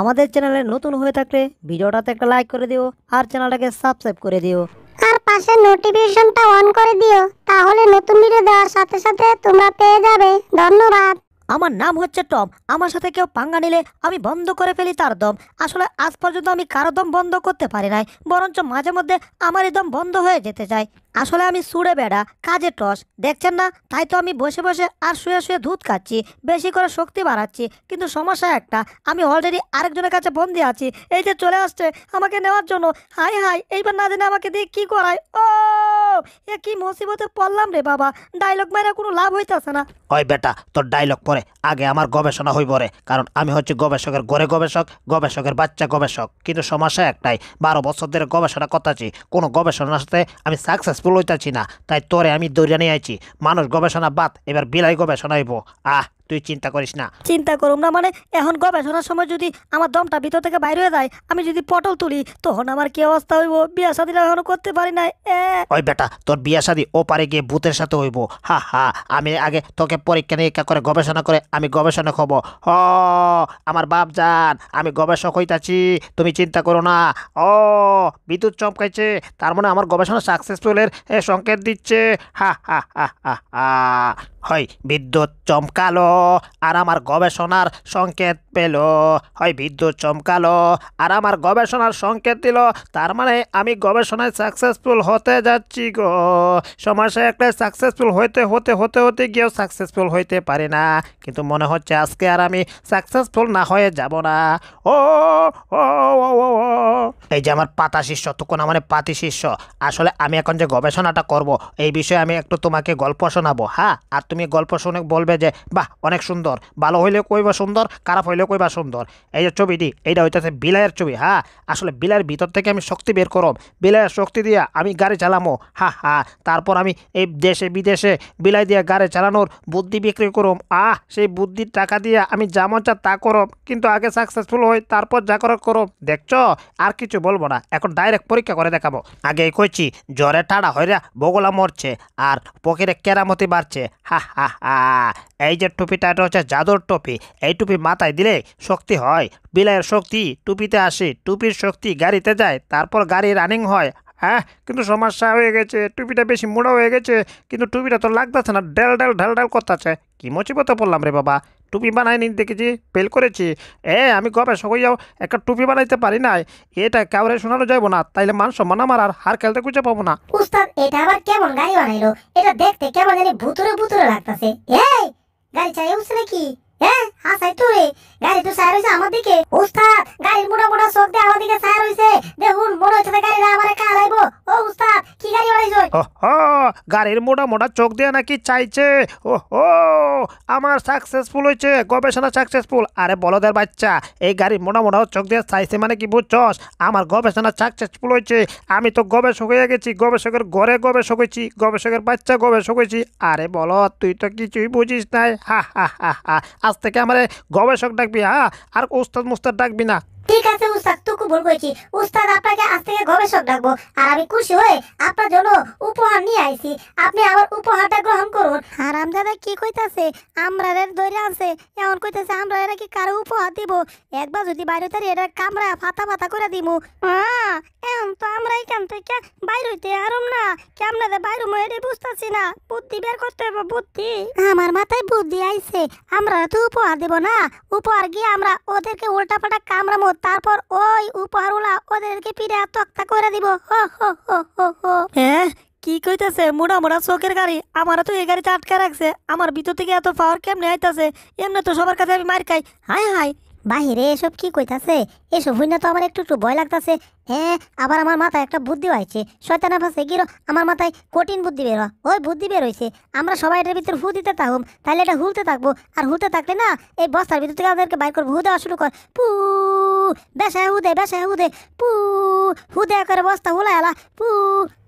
আমাদের চ্যানেলে নতুন হয়ে থাকলে ভিডিওটাতে একটা লাইক করে দিও আর চ্যানেলটাকে সাবস্ক্রাইব করে দিও আর পাশে নোটিফিকেশনটা অন করে দিও তাহলে নতুন ভিডিও দেওয়ার সাথে সাথে তোমরা পেয়ে যাবে ধন্যবাদ আমার নাম হচ্ছে টম আমার সাথে কেউ পাঙ্গা নিলে আমি বন্ধ করে ফেলি তার দম আসলে আজ পর্যন্ত আমি কারো দম বন্ধ করতে পারি নাই বরঞ্চ মাঝে মধ্যে এই দম বন্ধ হয়ে যেতে চায় আসলে আমি সুড়ে বেড়া কাজে টস দেখছেন না তাই তো আমি বসে বসে আর শুয়ে শুয়ে দুধ খাচ্ছি বেশি করে শক্তি বাড়াচ্ছি কিন্তু সমস্যা একটা আমি অলরেডি আরেকজনের কাছে বন্দি আছি এই যে চলে আসছে আমাকে নেওয়ার জন্য হাই হাই এইবার না জেনে আমাকে দিয়ে কি করায় ও এ কি মুসিবতে পড়লাম রে বাবা ডায়লগ মারা কোনো লাভ হইতাছে না ওই বেটা তোর ডায়লগ পরে আগে আমার গবেষণা হইব রে কারণ আমি হচ্ছে গবেষকের গড়ে গবেষক গবেষকের বাচ্চা গবেষক কিন্তু সমস্যা একটাই বারো বছর ধরে গবেষণা করতেছি কোনো গবেষণার সাথে আমি সাকসেসফুল লইতাছি না তাই তোরে আমি নিয়ে আইছি মানুষ গবেষণা বাদ এবার বিলাই গবেষণা হইব আহ তুই চিন্তা করিস না চিন্তা করুম না মানে এখন গবেষণার সময় যদি আমার দমটা ভিতর থেকে বাইরে হয়ে যায় আমি যদি পটল তুলি তখন আমার কি অবস্থা হইব বিয়া শাদিটা এখনো করতে পারি নাই ওই বেটা তোর বিয়া শাদি ও পারে গিয়ে ভূতের সাথে হইব হা হা আমি আগে তোকে পরীক্ষা নিরীক্ষা করে গবেষণা করে আমি গবেষণা হব হ আমার বাপ যান আমি গবেষক হইতাছি তুমি চিন্তা করো না ও বিদ্যুৎ চমকাইছে তার মানে আমার গবেষণা সাকসেসফুলের সংকেত দিচ্ছে হা হা হা হা হা হয় বিদ্যুৎ চমকালো আর আমার গবেষণার সংকেত পেল হয় বিদ্যুৎ চমকালো আর আমার গবেষণার সংকেত দিল তার মানে আমি গবেষণায় সাকসেসফুল হতে যাচ্ছি গো সমাজে একটা সাকসেসফুল হতে হতে হতে হতে গিয়েও সাকসেসফুল হইতে পারি না কিন্তু মনে হচ্ছে আজকে আর আমি সাকসেসফুল না হয়ে যাব না ও ও এই যে আমার পাতা শিষ্য তখন আমার পাতি শিষ্য আসলে আমি এখন যে গবেষণাটা করব এই বিষয়ে আমি একটু তোমাকে গল্প শোনাবো হ্যাঁ আর তুমি গল্প শুনে বলবে যে বাহ অনেক সুন্দর ভালো হইলে কইবা সুন্দর খারাপ হইলে কইবা সুন্দর এই যে ছবিটি এইটা হইতেছে বিলাইয়ের ছবি হ্যাঁ আসলে বিলাইয়ের ভিতর থেকে আমি শক্তি বের করম বিলাইয়ের শক্তি দিয়া আমি গাড়ি চালামো হা হা তারপর আমি এই দেশে বিদেশে বিলাই দিয়া গাড়ি চালানোর বুদ্ধি বিক্রি করম আহ সেই বুদ্ধির টাকা দিয়া আমি যেমন চা তা করম কিন্তু আগে সাকসেসফুল হই তারপর যা করার করম দেখছ আর কিছু বলবো না এখন ডাইরেক্ট পরীক্ষা করে দেখাবো আগে কইছি জ্বরে টাড়া হইরা বগলা মরছে আর পকেটে কেরামতি বাড়ছে হা এই যে টুপিটা এটা হচ্ছে জাদুর টুপি এই টুপি মাথায় দিলে শক্তি হয় বিলায়ের শক্তি টুপিতে আসে টুপির শক্তি গাড়িতে যায় তারপর গাড়ি রানিং হয় হ্যাঁ কিন্তু সমস্যা হয়ে গেছে টুপিটা বেশি মোড়া হয়ে গেছে কিন্তু টুপিটা তো লাগতেছে না ডেল ডেল ঢেল ঢেল করতেছে কি মুচিবতে পড়লাম রে বাবা টুপি বানাই নিতে দেখেছি ফেল করেছি এ আমি সবাই যাও একটা টুপি বানাইতে পারি নাই এটা কাউরে শোনানো যাইব না তাইলে মান সম্মান আমার আর হার খেলতে খুঁজে পাবো না উস্তাদ এটা আবার কেমন গাড়ি বানাইলো এটা দেখতে কেমন জানি ভুতুরে ভুতুরে এই গাড়ি চাই উঠছে নাকি হ্যাঁ, হ্যাঁ তো রে গাড়ি তো আমার দিকে উস্তাদ গাড়ির মোটা মোটা চোখ দিয়ে আমার দিকে দেখুন মনে হচ্ছে না গাড়িটা ও উস্তাদ কি গাড়ি গাড়ির মোটা মোটা চোখ দিয়ে নাকি চাইছে ও আমার সাকসেসফুল হয়েছে গবেষণা সাকসেসফুল আরে বলদের বাচ্চা এই গাড়ির মোটা মোটা চোখ দিয়ে চাইছে মানে কি বুঝছস আমার গবেষণা সাকসেসফুল হয়েছে আমি তো গবেষক হয়ে গেছি গবেষকের ঘরে গবেষক হয়েছি গবেষকের বাচ্চা গবেষক হয়েছি আরে বল তুই তো কিছুই বুঝিস নাই হা হা হা হা আজ থেকে আমার গবেষক ডাকবি হ্যাঁ আর ওস্তাদ মুস্তাদ ডাকবি না ঠিক আছে উস্তাদ তো ভুল করেছি উস্তাদ আপনাকে আজ থেকে গবেষক ডাকবো আর আমি খুশি হয়ে আপনার জন্য উপহার নিয়ে আইছি আপনি আমার উপহারটা গ্রহণ করুন হারাম দাদা কি কইতাছে আমরা রে আছে এমন কইতাছে আমরা এরা কি কারো উপহার দিব একবার যদি বাইরে তার এরা কামরা ফাতা ফাতা করে দিমু হ্যাঁ এখন তো আমরা এখান থেকে বাইরে হইতে আরম না কে আপনাদের বাইরে ময়েরে বুঝতাছি না বুদ্ধি বের করতে হবে বুদ্ধি আমার মাথায় বুদ্ধি আইছে আমরা তো উপহার দেব না উপহার গিয়ে আমরা ওদেরকে উল্টাপাল্টা কামড়ামো তারপর ওই উপহারওয়ালা ওদেরকে পিড়া তক্তা করে দিব হ্যাঁ কি কইতাছে মোড়া মোড়া চোখের গাড়ি আমারও তো এই গাড়িতে আটকে রাখছে আমার ভিতর থেকে এত পাওয়ার কেমনে আইতাছে এমনি তো সবার কাছে আমি মার খাই হাই হাই বাহিরে এসব কি কইতাছে এসব হইনা তো আমার একটু একটু ভয় লাগতাছে হ্যাঁ আবার আমার মাথায় একটা বুদ্ধি হয়েছে শয়তান আফাসে গিরো আমার মাথায় কঠিন বুদ্ধি বেরো ওই বুদ্ধি বের আমরা সবাই এটার ভিতরে হু দিতে থাকুম তাহলে এটা হুলতে থাকবো আর হুলতে থাকলে না এই বস্তার ভিতর থেকে আমাদেরকে বাইর করবো হু দেওয়া শুরু কর পু বেসে হুদে বেসে হুদে পু হুদে করে বস্তা হুলা এলা পু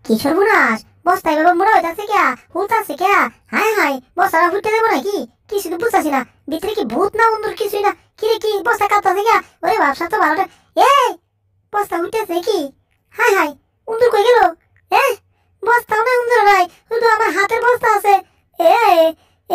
কি সর্বনাশ বস্তা এভাবে মোড়া হইতাছে কে হুলতাছে কে হায় হায় বস্তাটা ফুটে দেবো নাকি কিছু তো বুঝতাছি না ভিতরে কি ভূত না অন্দর কিছুই না কি রে কি বস্তা কাঁপতাছে কে ওরে ব্যবসা তো ভালোটা এ বস্তা উঠেছে কি হায় হায় উন্দুর কই গেল এ বস্তা না উন্দুর নাই শুধু আমার হাতের বস্তা আছে এ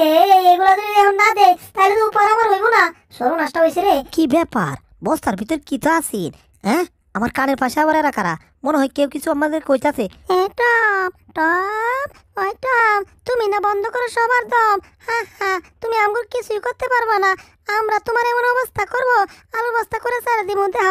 এ এগুলা যদি এখন না দে তাহলে তো উপর আমার হইব না সর্বনাশটা হয়েছে রে কি ব্যাপার বস্তার ভিতর কি তো আছে হ্যাঁ আমার কানের পাশে আবার এরা কারা মনে হয় কেউ কিছু আমাদের কইতাছে এ টপ টপ ওই টপ তুমি না বন্ধ করো সবার দম হ্যাঁ হ্যাঁ তুমি আমগুলো কিছুই করতে পারবো না আমরা তোমার এমন অবস্থা করব আলু বস্তা করে ছেড়ে দিব দেহ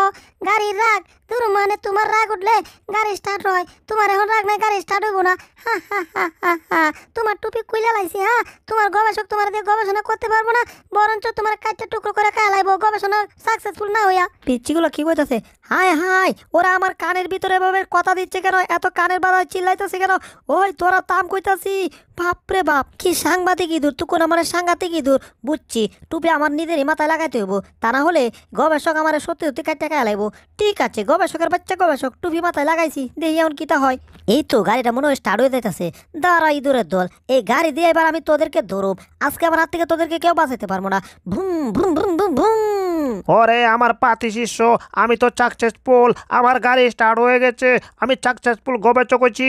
গাড়ির রাগ ধরুন মানে তোমার রাগ উঠলে গাড়ি স্টার্ট হয় তোমার এখন রাগ নাই গাড়ি স্টার্ট হইব না হ্যাঁ হ্যাঁ হ্যাঁ হ্যাঁ হ্যাঁ তোমার টুপি কুইলা লাইছি হ্যাঁ তোমার গবেষক তোমার দিয়ে গবেষণা করতে পারবো না বরঞ্চ তোমার কাজটা টুকরো করে খায় লাগবো গবেষণা সাকসেসফুল না হইয়া পিচ্ছিগুলো কি বলতেছে হাই হাই ওরা আমার কানের ভিতরে এভাবে কথা দিচ্ছে কেন এত কানের বাধা চিল্লাইতেছে কেন ওই তোরা তাম কইতাছি বাপরে বাপ কি সাংবাদিক ইঁদুর তুকুন আমার সাংঘাতিক ইঁদুর বুঝছি টুপি আমার নিজের মাথায় লাগাইতে হইব তা না হলে গবেষক আমার সত্যি সত্যি কাটতে লাইব ঠিক আছে গবেষকের বাচ্চা গবেষক টুপি মাথায় লাগাইছি দেখি এমন তা হয় এই তো গাড়িটা মনে হয় স্টার্ট হয়ে যাইতেছে দাঁড়া ইঁদুরের দল এই গাড়ি দিয়ে এবার আমি তোদেরকে ধরব আজকে আমার হাত থেকে তোদেরকে কেউ বাঁচাইতে পারবো না ভুম ভুম ভুম ভুম ভুম ওরে আমার পাতি শিষ্য আমি তো সাকসেসফুল আমার গাড়ি স্টার্ট হয়ে গেছে আমি সাকসেসফুল গবেষক হয়েছি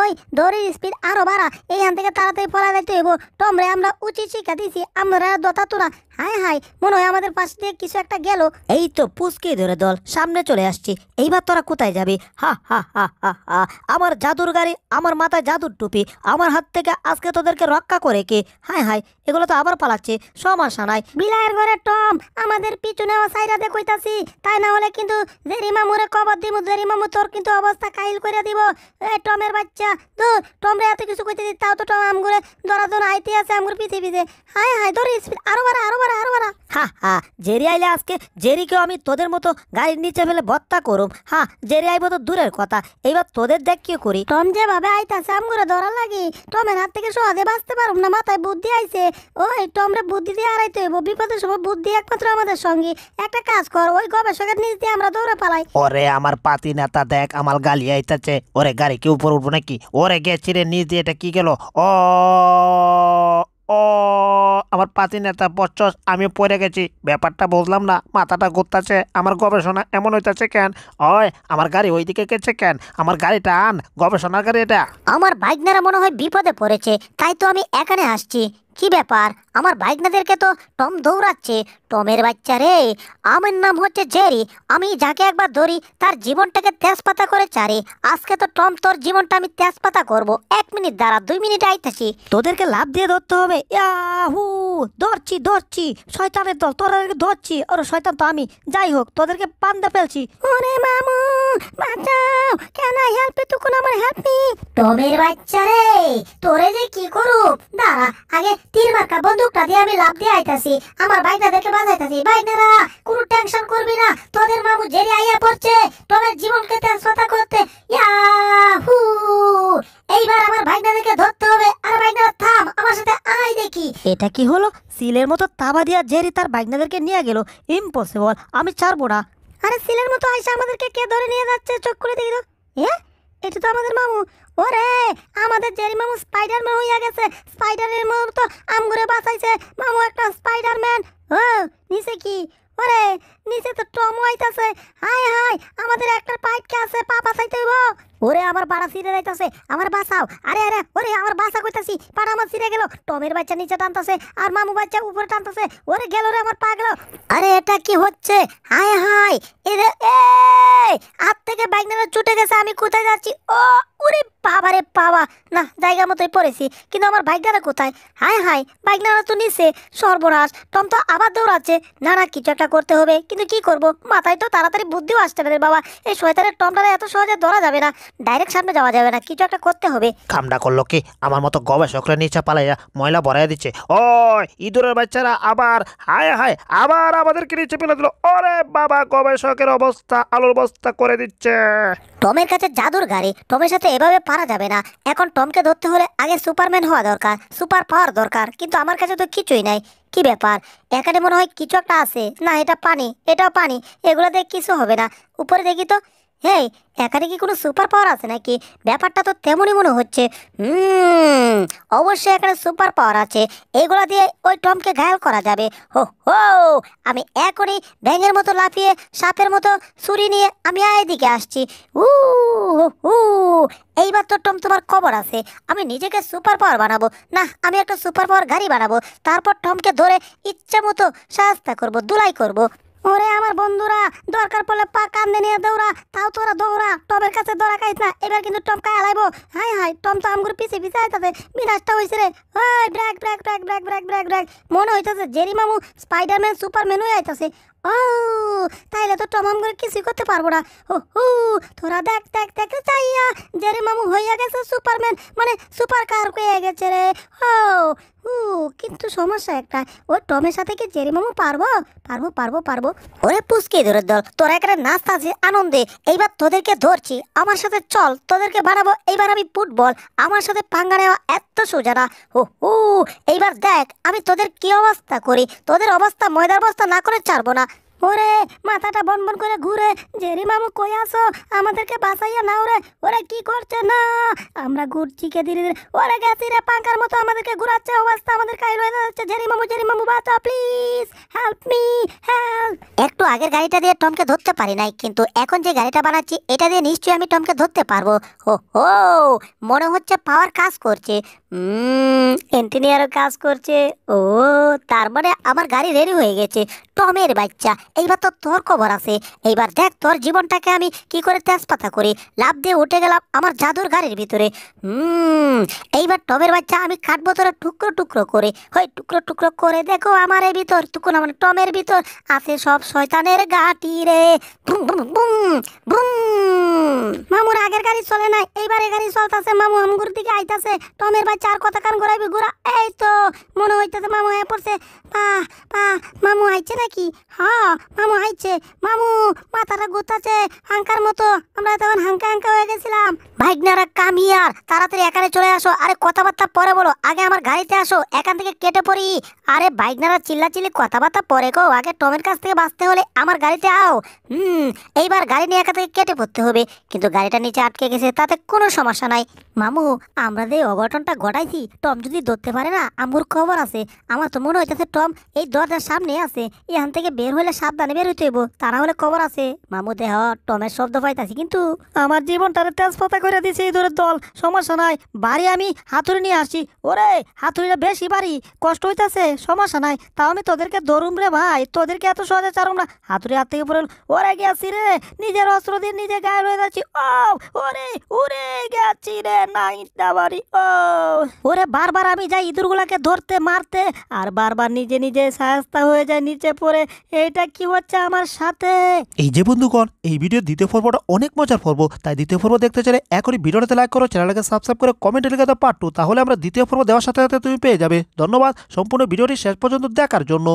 ওই দড়ির স্পিড আরো বাড়া এইখান থেকে তাড়াতাড়ি পড়া যাইতে হইব তোমরে আমরা উচিত শিক্ষা দিছি আমরা দতা তোরা হায় হায় মনে হয় আমাদের পাশ দিয়ে কিছু একটা গেল এই তো পুচকে ধরে দল সামনে চলে আসছি এইবার তোরা কোথায় যাবে হা হা হা হা হা আমার জাদুর গাড়ি আমার মাথায় জাদুর টুপি আমার হাত থেকে আজকে তোদেরকে রক্ষা করে কে হাই হায় এগুলো তো আবার পালাচ্ছে সমস্যা নাই বিলায়ের ঘরে টম আমাদের পিছনে সাইরাতে কইতাছি তাই না হলে কিন্তু জেরিমা মুরে কবর দিব জেরিমা মু তোর কিন্তু অবস্থা কাইল করে দিব এই টমের বাচ্চা আচ্ছা তো তোমরা এত কিছু কইতে দিতে তাও তো টম আমগুলো দরাদন আইতে আছে আমগুলো পিছে পিছে হায় হায় ধরে স্পিড আরো বাড়া আরো বারা আরো বাড়া হা হা জেরি আইলে আজকে জেরিকে আমি তোদের মতো গাড়ির নিচে ফেলে বত্তা করুম হা জেরি আইব তো দূরের কথা এইবার তোদের দেখ কি করি টম যেভাবে আইতাছে আমগুলো দরা লাগি টমের হাত থেকে সহজে বাঁচতে পারুম না মাথায় বুদ্ধি আইছে ওই টমরা বুদ্ধি দিয়ে আড়াইতে হইব বিপদের সময় বুদ্ধি একমাত্র আমাদের সঙ্গে একটা কাজ কর ওই গবেষকের নিচ দিয়ে আমরা দৌড়ে পালাই ওরে আমার পাতি নেতা দেখ আমার গালি আইতাছে ওরে গাড়ি কি উপর উঠবো নাকি ওরে গে চিরে নিচ দিয়ে এটা কি গেল ও ও আমার পাতি নেতা বচ্চস আমি পড়ে গেছি ব্যাপারটা বুঝলাম না মাথাটা ঘুরতাছে আমার গবেষণা এমন হইতাছে কেন ওই আমার গাড়ি ওইদিকে গেছে কেন আমার গাড়িটা আন গবেষণার গাড়ি এটা আমার বাইক মনে হয় বিপদে পড়েছে তাই তো আমি এখানে আসছি কি ব্যাপার আমার বাইকনাদেরকে তো টম দৌড়াচ্ছে টমের বাচ্চা রে আমার নাম হচ্ছে জেরি আমি যাকে একবার ধরি তার জীবনটাকে তেজপাতা করে চারি আজকে তো টম তোর জীবনটা আমি তেজপাতা করব এক মিনিট দাঁড়া দুই মিনিট আইতেছি তোদেরকে লাভ দিয়ে ধরতে হবে ইয়াহু ধরছি ধরছি শয়তানের দল তোরা ধরছি আর শয়তান তো আমি যাই হোক তোদেরকে পান্দা ফেলছি ওরে মামু বাঁচাও কেন হেল্প আমার হেল্প টমের বাচ্চা রে তোরে যে কি করুক দাঁড়া আগে বন্দুকটা দিয়ে আমি লাভ দিয়ে আইতাছি আমার বাজাইতাছি কোনো টেনশন করবি না তোদের মামু আইয়া পড়ছে তোদের জীবনকে করতে ইয়াহু এইবার আমার ধরতে হবে আর থাম আমার সাথে আয় দেখি এটা কি হলো সিলের মতো তাবা দিয়া জেরি তার বাইকনাদেরকে নিয়ে গেল ইম্পসিবল আমি ছাড়বো না আরে সিলের মতো আইসা আমাদেরকে কে ধরে নিয়ে যাচ্ছে চোখ করে দেখি তো হ্যাঁ এটা তো আমাদের মামু ওরে আমাদের জেরি মামু স্পাইডার ম্যান হইয়া গেছে স্পাইডারের মতো তো আমগুরে বাঁচাইছে মামু একটা স্পাইডারম্যান ও নিচে কি ওরে নিচে তো হাই হাই আমাদের একটা আছে পা বাঁচাইতে হইব ওরে আমার পাড়া যাইতাছে আমার বাঁচাও আরে আরে ওরে আমার বাঁচা পাড়া আমার গেল টমের বাচ্চা নিচে আর মামু বাচ্চা উপরে ওরে গেল রে আমার পা গেল আরে এটা কি হচ্ছে হাই হাই এরে হাত থেকে বাইকনারা ছুটে গেছে আমি কোথায় যাচ্ছি ও ওরে বাবা রে বাবা না জায়গা মতোই পড়েছি কিন্তু আমার বাইকনারা কোথায় হাই হাই বাইকনারা তো নিচে সর্বনাশ টম তো আবার দৌড়াচ্ছে না না কিছু একটা করতে হবে কিন্তু কি করবো মাথায় তো তাড়াতাড়ি বুদ্ধিও আসতে পারে বাবা এই শয়তানের টমটা এত সহজে ধরা যাবে না ডাইরেক্ট সামনে যাওয়া যাবে না কিছু একটা করতে হবে খামটা করলো কি আমার মতো গবেষকরা নিচে পালাইয়া ময়লা ভরাইয়া দিচ্ছে ও ইঁদুরের বাচ্চারা আবার হায় হায় আবার আমাদেরকে নিচে ফেলে দিল ওরে বাবা গবেষকের অবস্থা আলোর অবস্থা করে দিচ্ছে টমের কাছে জাদুর গাড়ি টমের সাথে এভাবে পারা যাবে না এখন টমকে ধরতে হলে আগে সুপারম্যান হওয়া দরকার সুপার পাওয়ার দরকার কিন্তু আমার কাছে তো কিছুই নাই কি ব্যাপার এখানে মনে হয় কিছু একটা আছে না এটা পানি এটাও পানি এগুলো দেখে কিছু হবে না উপরে দেখি তো হেই এখানে কি কোনো সুপার পাওয়ার আছে নাকি ব্যাপারটা তো তেমনই মনে হচ্ছে হুম অবশ্যই এখানে সুপার পাওয়ার আছে এগুলো দিয়ে ওই টমকে ঘায়াল করা যাবে হো হো আমি এখনই ব্যাঙের মতো লাফিয়ে সাপের মতো ছুরি নিয়ে আমি এদিকে আসছি উ হু এইবার তো টম তোমার খবর আছে আমি নিজেকে সুপার পাওয়ার বানাবো না আমি একটা সুপার পাওয়ার গাড়ি বানাবো তারপর টমকে ধরে ইচ্ছা মতো সাহায্য করবো দুলাই করবো ওরে আমার বন্ধুরা দরকার পড়লে পা কান্দে নিয়ে দৌড়া তাও তোরা দৌড়া টমের কাছে দৌড়া খাইস না এবার কিন্তু টম কায় আলাইবো হাই হাই টম তো আমগুলো পিছিয়ে পিছে আইতাছে বিনাশটা হয়েছে রে ওই ব্র্যাক ব্র্যাক ব্র্যাক ব্র্যাক ব্র্যাক ব্র্যাক ব্র্যাক মনে হইতাছে জেরি মামু স্পাইডারম্যান সুপারম্যান হয়ে আইতাছে ও তাইলে তো টমাম করে কিছুই করতে পারবো না ও হু তোরা দেখ দেখ দেখ চাইয়া জেরে মামু হইয়া গেছে সুপারম্যান মানে সুপার কার হয়ে গেছে রে ও হু কিন্তু সমস্যা একটা ও টমের সাথে কি জেরি মামু পারবো পারবো পারবো পারবো ওরে পুষকে ধরে দল তোরা একটা নাস্তা আছে আনন্দে এইবার তোদেরকে ধরছি আমার সাথে চল তোদেরকে বানাবো এইবার আমি ফুটবল আমার সাথে পাঙ্গা নেওয়া এত সোজা না ও হু এইবার দেখ আমি তোদের কি অবস্থা করি তোদের অবস্থা ময়দার অবস্থা না করে ছাড়বো না ওরে মাথাটা বন বন করে ঘুরে জেরি মামু কই আসো আমাদেরকে বাঁচাইয়া না ওরে ওরা কি করছে না আমরা ঘুরছি কে ধীরে ধীরে ওরে গেছি রে পাঙ্কার মতো আমাদেরকে ঘুরাচ্ছে অবস্থা আমাদের কাই রয়ে যাচ্ছে জেরি মামু জেরি মামু বাঁচাও প্লিজ হেল্প মি হেল্প একটু আগের গাড়িটা দিয়ে টমকে ধরতে পারি নাই কিন্তু এখন যে গাড়িটা বানাচ্ছি এটা দিয়ে নিশ্চয়ই আমি টমকে ধরতে পারবো ও হো মনে হচ্ছে পাওয়ার কাজ করছে হুম ইঞ্জিনিয়ারও কাজ করছে ও তার মানে আমার গাড়ি রেডি হয়ে গেছে টমের বাচ্চা এইবার তো তোর খবর আছে এইবার দেখ তোর জীবনটাকে আমি কি করে তেজপাতা করি লাভ দিয়ে উঠে গেলাম আমার জাদুর গাড়ির ভিতরে হুম এইবার টমের বাচ্চা আমি কাটবো তোরা টুকরো টুকরো করে হয় টুকরো টুকরো করে দেখো আমার এই ভিতর টুকুন আমার মানে টমের ভিতর আছে সব শয়তানের গাটি রে বুম বুম মামুর আগের গাড়ি চলে নাই এইবার এ গাড়ি চলতেছে মামু আমগুর দিকে আইতাছে টমের বাচ্চা চার কথা কান ঘোরাইবি ঘোরা এই তো মনে হইতেছে মামু হয়ে হ্যাঁ পড়ছে পা পা মামু আইছে নাকি হ মামু আইছে মামু মাথাটা গোতাছে হাঙ্কার মতো আমরা তখন হাঙ্কা হাঙ্কা হয়ে গেছিলাম ভাইগনারা আর তাড়াতাড়ি এখানে চলে আসো আরে কথাবার্তা পরে বলো আগে আমার গাড়িতে আসো এখান থেকে কেটে পড়ি আরে ভাইগনারা চিল্লাচিল্লি কথাবার্তা পরে গো আগে টমের কাছ থেকে বাঁচতে হলে আমার গাড়িতে আও হুম এইবার গাড়ি নিয়ে এখান থেকে কেটে পড়তে হবে কিন্তু গাড়িটা নিচে আটকে গেছে তাতে কোনো সমস্যা নাই মামু আমরা যে অঘটনটা ঘটাইছি টম যদি ধরতে পারে না আমুর খবর আছে আমার তো মনে হইতেছে টম এই দরজার সামনে আছে এখান থেকে বের হলে সাবধানে বের হইতে হইব তা না হলে খবর আছে মামু দেহ টমের শব্দ পাইতাছি কিন্তু আমার জীবনটা তেজপাতা করে দিছে ইঁদুরের দল সমস্যা নাই বাড়ি আমি হাতুড়ি নিয়ে আসি ওরে হাতুড়িটা বেশি বাড়ি কষ্ট হইতেছে সমস্যা নাই তাও আমি তোদেরকে দরুম রে ভাই তোদেরকে এত সহজে চারুম না হাতুড়ি হাত থেকে পড়ে ওরে গেছি রে নিজের অস্ত্র দিয়ে নিজে গায়ে হয়ে যাচ্ছি ও ওরে উরে গেছি রে নাই বাড়ি ও ওরে বারবার আমি যাই ইঁদুরগুলাকে ধরতে মারতে আর বারবার নিজে নিজে সাহস্তা হয়ে যায় নিচে পড়ে এইটা কি হচ্ছে আমার সাথে এই যে বন্ধুগণ এই ভিডিওর দ্বিতীয় পর্বটা অনেক মজার পর্ব তাই দ্বিতীয় পর্ব দেখতে চাইলে দয়া করে ভিডিওটাতে লাইক করো চ্যানেলটাকে সাবস্ক্রাইব করে কমেন্টে লিখে দাও পার্ট টু তাহলে আমরা দ্বিতীয় পর্ব দেওয়ার সাথে সাথে তুমি পেয়ে যাবে ধন্যবাদ সম্পূর্ণ ভিডিওটি শেষ পর্যন্ত দেখার জন্য